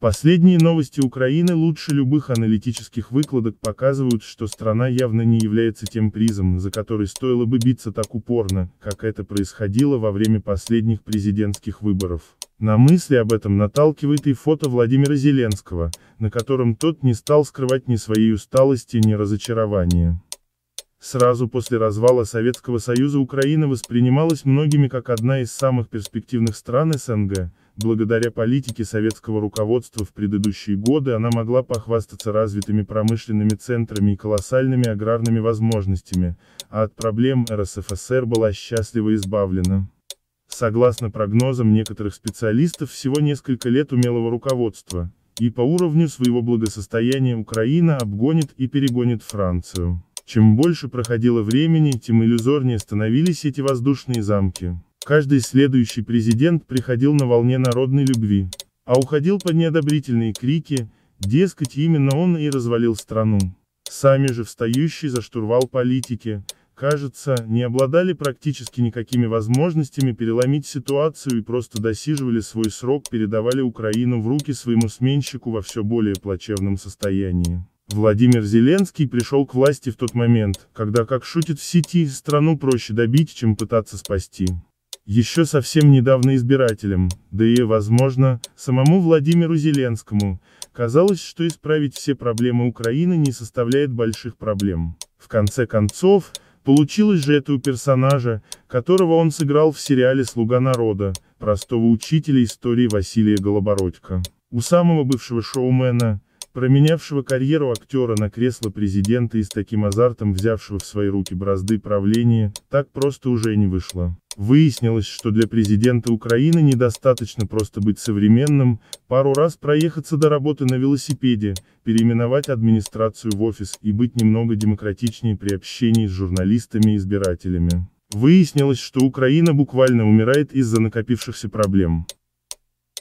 Последние новости Украины лучше любых аналитических выкладок показывают, что страна явно не является тем призом, за который стоило бы биться так упорно, как это происходило во время последних президентских выборов. На мысли об этом наталкивает и фото Владимира Зеленского, на котором тот не стал скрывать ни своей усталости, ни разочарования. Сразу после развала Советского Союза Украина воспринималась многими как одна из самых перспективных стран СНГ, Благодаря политике советского руководства в предыдущие годы она могла похвастаться развитыми промышленными центрами и колоссальными аграрными возможностями, а от проблем РСФСР была счастливо избавлена. Согласно прогнозам некоторых специалистов, всего несколько лет умелого руководства, и по уровню своего благосостояния Украина обгонит и перегонит Францию. Чем больше проходило времени, тем иллюзорнее становились эти воздушные замки. Каждый следующий президент приходил на волне народной любви, а уходил под неодобрительные крики, дескать именно он и развалил страну. Сами же встающие за штурвал политики, кажется, не обладали практически никакими возможностями переломить ситуацию и просто досиживали свой срок, передавали Украину в руки своему сменщику во все более плачевном состоянии. Владимир Зеленский пришел к власти в тот момент, когда, как шутит в сети, страну проще добить, чем пытаться спасти еще совсем недавно избирателям, да и, возможно, самому Владимиру Зеленскому, казалось, что исправить все проблемы Украины не составляет больших проблем. В конце концов, получилось же это у персонажа, которого он сыграл в сериале «Слуга народа», простого учителя истории Василия Голобородько. У самого бывшего шоумена, променявшего карьеру актера на кресло президента и с таким азартом взявшего в свои руки бразды правления, так просто уже не вышло. Выяснилось, что для президента Украины недостаточно просто быть современным, пару раз проехаться до работы на велосипеде, переименовать администрацию в офис и быть немного демократичнее при общении с журналистами и избирателями. Выяснилось, что Украина буквально умирает из-за накопившихся проблем.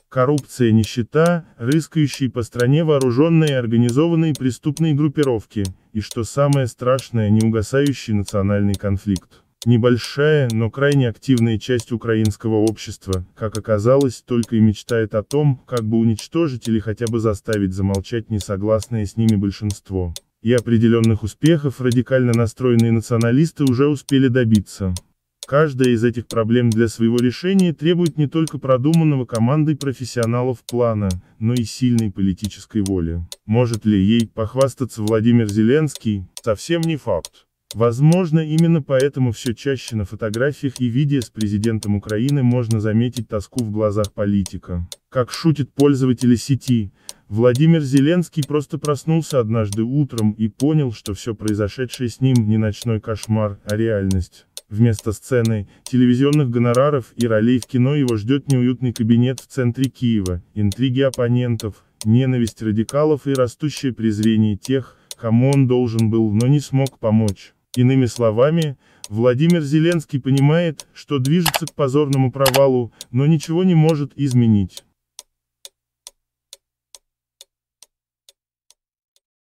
Коррупция, нищета, рыскающие по стране вооруженные и организованные преступные группировки, и что самое страшное, неугасающий национальный конфликт. Небольшая, но крайне активная часть украинского общества, как оказалось, только и мечтает о том, как бы уничтожить или хотя бы заставить замолчать несогласное с ними большинство. И определенных успехов радикально настроенные националисты уже успели добиться. Каждая из этих проблем для своего решения требует не только продуманного командой профессионалов плана, но и сильной политической воли. Может ли ей похвастаться Владимир Зеленский, совсем не факт. Возможно, именно поэтому все чаще на фотографиях и видео с президентом Украины можно заметить тоску в глазах политика. Как шутит пользователи сети, Владимир Зеленский просто проснулся однажды утром и понял, что все произошедшее с ним не ночной кошмар, а реальность. Вместо сцены, телевизионных гонораров и ролей в кино его ждет неуютный кабинет в центре Киева, интриги оппонентов, ненависть радикалов и растущее презрение тех, кому он должен был, но не смог помочь. Иными словами, Владимир Зеленский понимает, что движется к позорному провалу, но ничего не может изменить.